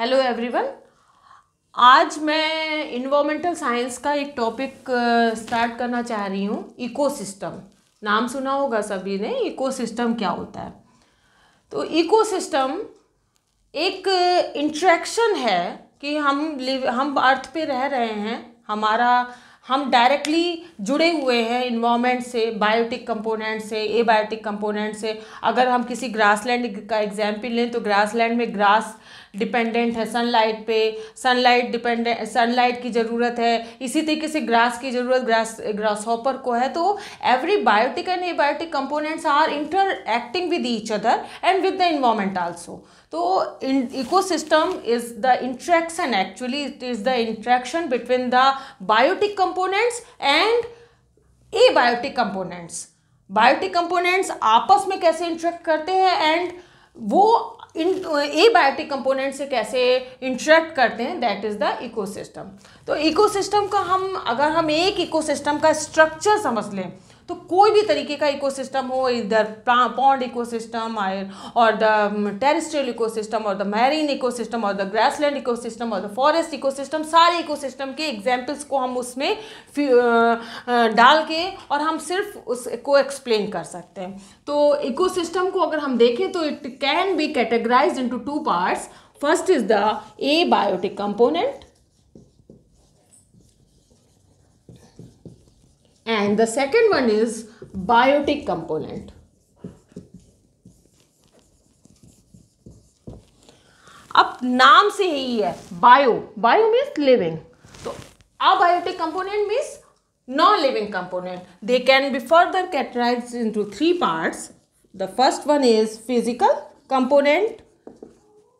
Hello everyone आज मैं environmental science का एक टॉपिक स्टार्ट uh, करना चाह रही हूँ इकोसिस्टम नाम सुना होगा सभी ने इकोसिस्टम क्या होता है तो इकोसिस्टम एक इंट्रैक्शन uh, है कि हम हम अर्थ पे रह रहे हैं हमारा हम डायरेक्टली जुड़े हुए हैं इन्वामेंट से बायोटिक कंपोनेंट से ए बायोटिक कंपोनेंट से अगर हम किसी ग्रासलैंड का एग्जाम्पल लें तो ग्रासलैंड में ग्रास डिपेंडेंट है सनलाइट पे सनलाइट डिपेंडेंट सनलाइट की ज़रूरत है इसी तरीके से ग्रास की ज़रूरत ग्रास ग्रास हॉपर को है तो every biotic and abiotic components are interacting with each other and with the environment also तो ecosystem is the interaction actually it is the interaction between the biotic components and abiotic components biotic components आपस में कैसे interact करते हैं and वो इन ए abiotic component से कैसे interact करते हैं दैट इज़ द इकोसिस्टम तो इकोसिस्टम का हम अगर हम एक इकोसिस्टम का स्ट्रक्चर समझ लें तो कोई भी तरीके का इकोसिस्टम हो इधर पॉन्ड इकोसिस्टम और द टेरिस्ट्रियल इकोसिस्टम और द मैरीन इकोसिस्टम और द ग्रासलैंड इकोसिस्टम और द फॉरेस्ट इकोसिस्टम सारे इकोसिस्टम के एग्जाम्पल्स को हम उसमें डाल के और हम सिर्फ उसको एक्सप्लेन कर सकते हैं तो इकोसिस्टम को अगर हम देखें तो it can be categorise into two parts first is the abiotic component and the second one is biotic component. अब नाम से ही है बायो बायो मीन्स लिविंग तो abiotic component means non living component they can be further categorized into three parts the first one is physical component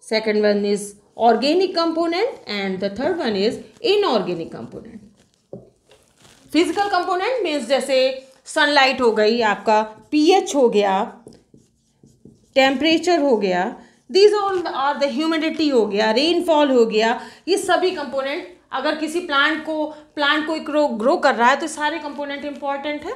second one is organic component and the third one is inorganic component physical component means जैसे sunlight हो गई आपका pH हो गया temperature हो गया these all are the humidity हो गया रेनफॉल हो गया ये सभी कंपोनेंट अगर किसी प्लांट को प्लांट को ग्रो ग्रो कर रहा है तो सारे कंपोनेंट इंपॉर्टेंट है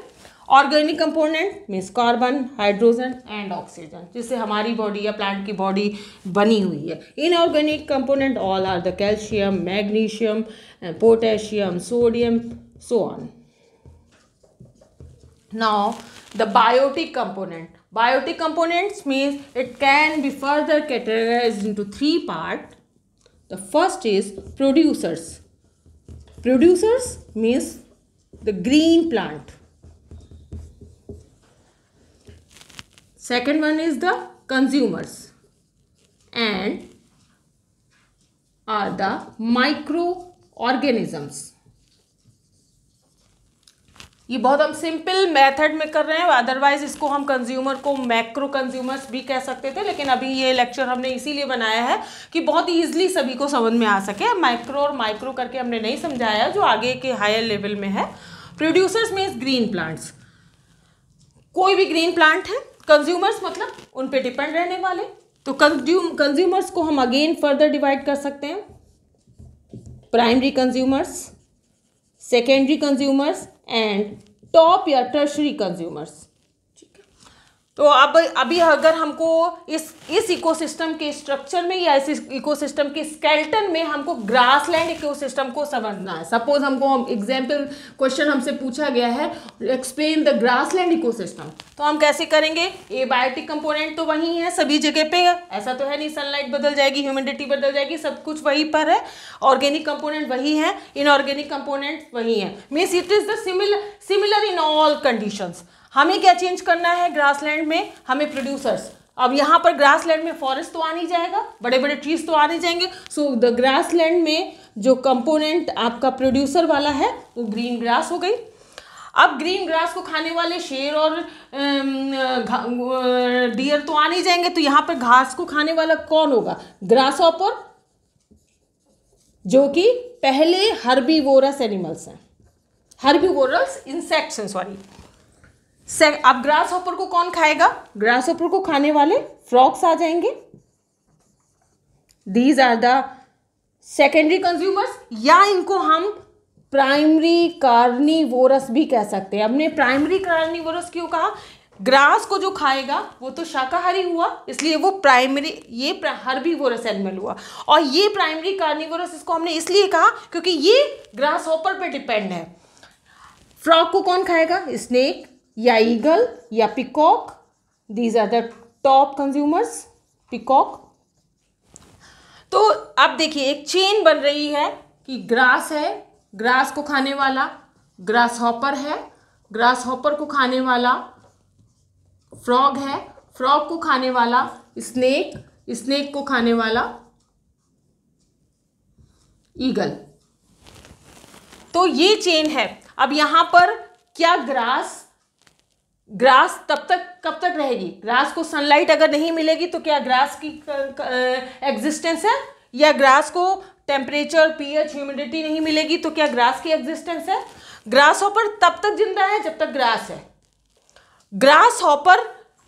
organic component means carbon hydrogen and oxygen जिससे हमारी बॉडी या प्लांट की बॉडी बनी हुई है inorganic component all are the calcium magnesium potassium sodium so on. Now the biotic component. Biotic components means it can be further categorized into three parts. The first is producers. Producers means the green plant. Second one is the consumers and are the microorganisms. ये बहुत हम simple method में कर रहे हैं otherwise इसको हम consumer को मैक्रो कंज्यूमर्स भी कह सकते थे लेकिन अभी ये लेक्चर हमने इसीलिए बनाया है कि बहुत ईजिली सभी को समझ में आ सके माइक्रो और माइक्रो करके हमने नहीं समझाया जो आगे के हायर लेवल में है प्रोड्यूसर्स मीन्स ग्रीन प्लांट्स कोई भी ग्रीन प्लांट है कंज्यूमर्स मतलब उन पर डिपेंड रहने वाले तो कंज्यूम कंज्यूमर्स को हम अगेन फर्दर डिवाइड कर सकते हैं primary consumers secondary consumers and top or tertiary consumers. तो अब अभी अगर हमको इस इस इकोसिस्टम के स्ट्रक्चर में या इस इकोसिस्टम के स्केल्टन में हमको ग्रासलैंड इकोसिस्टम को समझना है सपोज हमको हम एग्जाम्पल क्वेश्चन हमसे पूछा गया है एक्सप्लेन द ग्रासलैंड इकोसिस्टम तो हम कैसे करेंगे ए बायोटिक कंपोनेंट तो वही है सभी जगह पे ऐसा तो है नहीं सनलाइट बदल जाएगी ह्यूमिडिटी बदल जाएगी सब कुछ वही पर है ऑर्गेनिक कंपोनेंट वही है इनऑर्गेनिक कंपोनेंट वही है means it is the similar similar in all conditions हमें क्या चेंज करना है ग्रासलैंड में हमें प्रोड्यूसर्स अब यहाँ पर ग्रास लैंड में फॉरेस्ट तो आ नहीं जाएगा बड़े बड़े ट्रीज तो आ नहीं जाएंगे सो द ग्रास लैंड में जो कंपोनेंट आपका प्रोड्यूसर वाला है वो ग्रीन ग्रास हो गई अब ग्रीन ग्रास को खाने वाले शेर और डियर तो आ नहीं जाएंगे तो यहाँ पर घास को खाने वाला कौन होगा ग्रास ऑपर जो कि पहले हर्बी एनिमल्स हैं हर्बी इंसेक्ट्स हैं सॉरी से अब ग्रास हॉपर को कौन खाएगा ग्रास हॉपर को खाने वाले फ्रॉक्स आ जाएंगे these are the secondary consumers या इनको हम प्राइमरी कार्निवोरस भी कह सकते हैं हमने प्राइमरी कार्निवोरस क्यों कहा ग्रास को जो खाएगा वो तो शाकाहारी हुआ इसलिए वो प्राइमरी ये वोरस एनिमल हुआ और ये प्राइमरी कार्निवोरस इसको हमने इसलिए कहा क्योंकि ये ग्रास हॉपर पे डिपेंड है फ्रॉक को कौन खाएगा स्नेक या ईगल या peacock these are the top consumers peacock तो अब देखिए एक चेन बन रही है कि ग्रास है ग्रास को खाने वाला ग्रास हॉपर है ग्रास हॉपर को खाने वाला फ्रॉग है फ्रॉग को खाने वाला स्नेक स्नेक को खाने वाला ईगल तो ये चेन है अब यहां पर क्या ग्रास ग्रास तब तक कब तक रहेगी ग्रास को सनलाइट अगर नहीं मिलेगी तो क्या ग्रास की एग्जिस्टेंस है या ग्रास को टेम्परेचर पीएच ह्यूमिडिटी नहीं मिलेगी तो क्या ग्रास की एग्जिस्टेंस है ग्रास हॉपर तब तक जिंदा है जब तक ग्रास है ग्रास हॉपर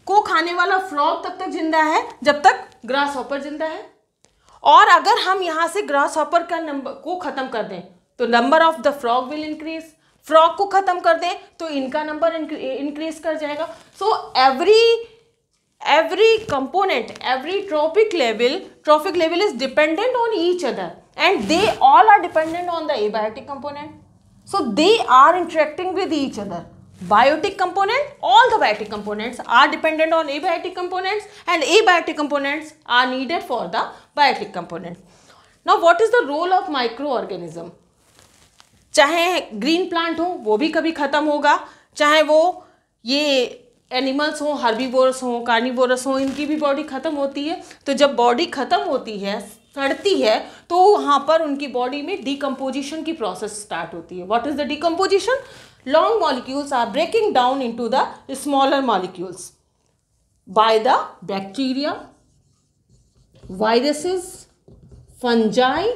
को खाने वाला फ्रॉग तब तक जिंदा है जब तक ग्रास हॉपर जिंदा है और अगर हम यहाँ से ग्रास हॉपर का नंबर को ख़त्म कर दें तो number of the frog will increase frog को खत्म कर दें तो इनका नंबर इंक्रीज कर जाएगा so every every component every trophic level trophic level is dependent on each other and they all are dependent on the abiotic component so they are interacting with each other biotic component all the biotic components are dependent on abiotic components and abiotic components are needed for the biotic component now what is the role of microorganism चाहे green plant हो वो भी कभी ख़त्म होगा चाहे वो ये एनिमल्स हों हर्बीवोरस हों कार्निवोरस हों इनकी भी बॉडी ख़त्म होती है तो जब बॉडी ख़त्म होती है सड़ती है तो वहाँ पर उनकी बॉडी में डिकम्पोजिशन की प्रोसेस स्टार्ट होती है what is the decomposition long molecules are breaking down into the smaller molecules by the bacteria viruses fungi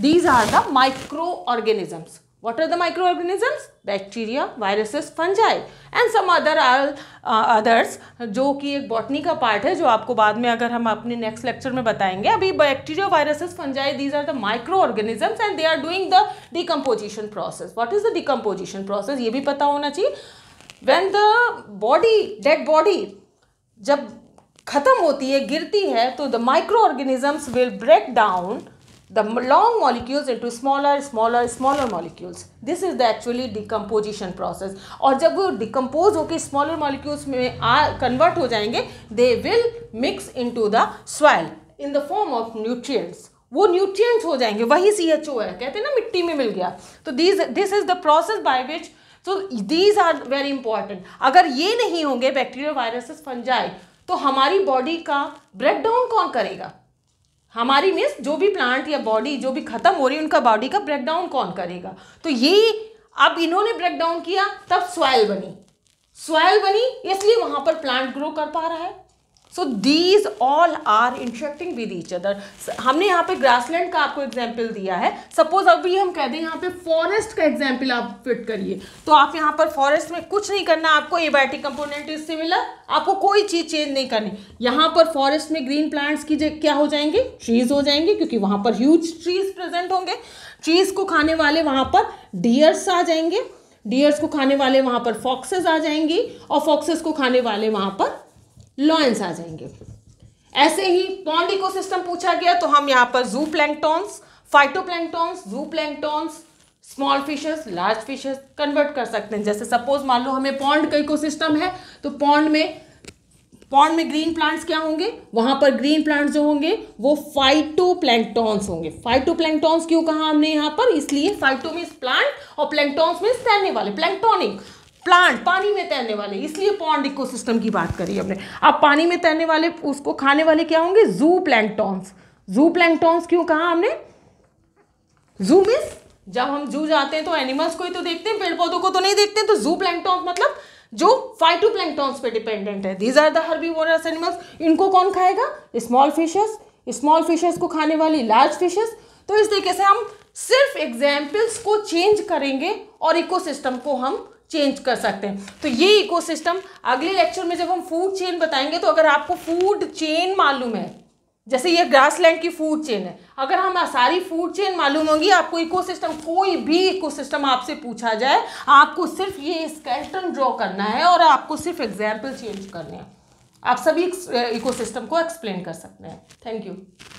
these These are the microorganisms. What are the microorganisms? Bacteria, viruses, fungi and and some other are others जो कि एक botany का part है जो आपको बाद में अगर हम अपने नेक्स्ट लेक्चर में बताएंगे अभी bacteria viruses fungi these are the microorganisms and they are doing the decomposition process what is the decomposition process ये भी पता होना चाहिए when the body dead body जब खत्म होती है गिरती है तो the microorganisms will break down the long molecules into smaller smaller smaller molecules this is the actually decomposition process और जब वो डिकम्पोज होकर smaller molecules में आ कन्वर्ट हो जाएंगे they will mix into the soil in the form of nutrients वो nutrients हो जाएंगे वही सी एच ओ है कहते हैं ना मिट्टी में मिल गया तो these this is the process by which so these are very important अगर ये नहीं होंगे बैक्टीरिया वायरसेस फंजाई तो हमारी बॉडी का ब्रेक डाउन कौन करेगा हमारी मीन्स जो भी प्लांट या बॉडी जो भी ख़त्म हो रही है उनका बॉडी का ब्रेकडाउन कौन करेगा तो ये अब इन्होंने ब्रेकडाउन किया तब सॉयल बनी सॉयल बनी इसलिए वहां पर प्लांट ग्रो कर पा रहा है so these all are interacting with each other हमने यहाँ पे ग्रासलैंड का आपको एग्जाम्पल दिया है सपोज अभी हम कह दें यहाँ पे फॉरेस्ट का एग्जाम्पल आप फिट करिए तो आप यहाँ पर फॉरेस्ट में कुछ नहीं करना आपको एबायोटिक कंपोनेंट इज सिमिलर आपको कोई चीज़ चेंज नहीं करनी यहाँ पर फॉरेस्ट में ग्रीन प्लांट्स की क्या हो जाएंगे ट्रीज हो जाएंगे क्योंकि वहाँ पर ह्यूज ट्रीज प्रेजेंट होंगे ट्रीज को खाने वाले वहाँ पर डियर्स आ जाएंगे डियर्स को खाने वाले वहाँ पर फॉक्सेस आ जाएंगी और फॉक्सेस को खाने वाले वहाँ पर लॉयंस आ जाएंगे ऐसे ही पॉन्ड इकोसिस्टम पूछा गया तो हम यहाँ पर zooplanktons phytoplanktons zooplanktons small fishes large fishes convert कर सकते हैं जैसे सपोज मान लो हमें पॉन्ड का इकोसिस्टम है तो पॉन्ड में पॉन्ड में ग्रीन प्लांट्स क्या होंगे वहां पर ग्रीन प्लांट्स जो होंगे वो फाइटो प्लैंगटॉन्स होंगे फाइटो प्लैंगटॉन्स क्यों कहा हमने यहाँ पर इसलिए फाइटो मीन्स प्लांट और प्लैंगटॉन्स मीन्स तैरने वाले प्लैंगटॉनिक प्लांट पानी में तैरने वाले इसलिए पॉन्ड इकोसिस्टम की बात करी हमने अब पानी में तैरने वाले उसको खाने वाले क्या होंगे जू प्लैंकटॉन्स जू प्लैंकटॉन्स क्यों कहा हमने जू मीन्स जब हम जू जाते हैं तो एनिमल्स को ही तो देखते हैं पेड़ पौधों को तो नहीं देखते तो जू प्लैंकटॉन्स मतलब जो फाइटो प्लैंकटॉन्स पे डिपेंडेंट है these are the herbivorous animals इनको कौन खाएगा स्मॉल फिशेस स्मॉल फिशेस को खाने वाली लार्ज फिशेस तो इस तरीके से हम सिर्फ एग्जाम्पल्स को चेंज करेंगे और इकोसिस्टम को हम चेंज कर सकते हैं तो ये इकोसिस्टम अगले लेक्चर में जब हम फूड चेन बताएंगे तो अगर आपको फूड चेन मालूम है जैसे ये ग्रासलैंड की फूड चेन है अगर हम सारी फूड चेन मालूम होगी आपको इकोसिस्टम कोई भी इकोसिस्टम आपसे पूछा जाए आपको सिर्फ ये स्केल्टन ड्रॉ करना है और आपको सिर्फ एग्जाम्पल चेंज करने हैं आप सभी इकोसिस्टम को एक्सप्लेन कर सकते हैं थैंक यू